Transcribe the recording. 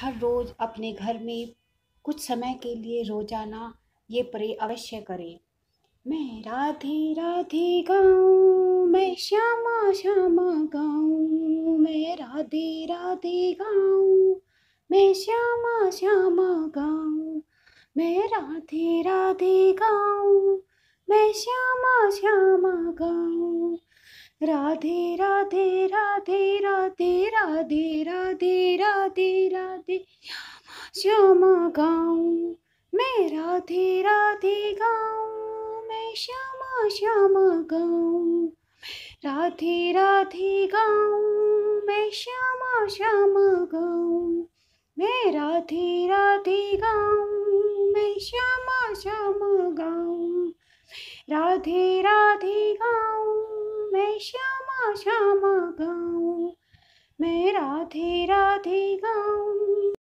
हर रोज़ अपने घर में कुछ समय के लिए रोजाना ये प्रे अवश्य करें मैं राधे राधे गाऊं मैं श्यामा श्यामा गाऊं मैं राधे राधे गाऊं मैं श्यामा श्यामा गाऊं मैं राधे राधे गाऊं मैं श्यामा श्यामा गाऊं राधे राधे राधे राधे राधे राधे राधे राधे राधे श्यामा गाऊं मैं राधे राधे गाऊं मैं श्यामा श्यामा गाऊं राधे राधे गाऊं मैं श्यामा श्यामा गाऊं मैं राधे राधे गाऊं मैं श्यामा श्यामा गाऊं राधे राधे गाऊं मैं श्यामा श्यामा गाऊं मैं राधे राधे गाऊं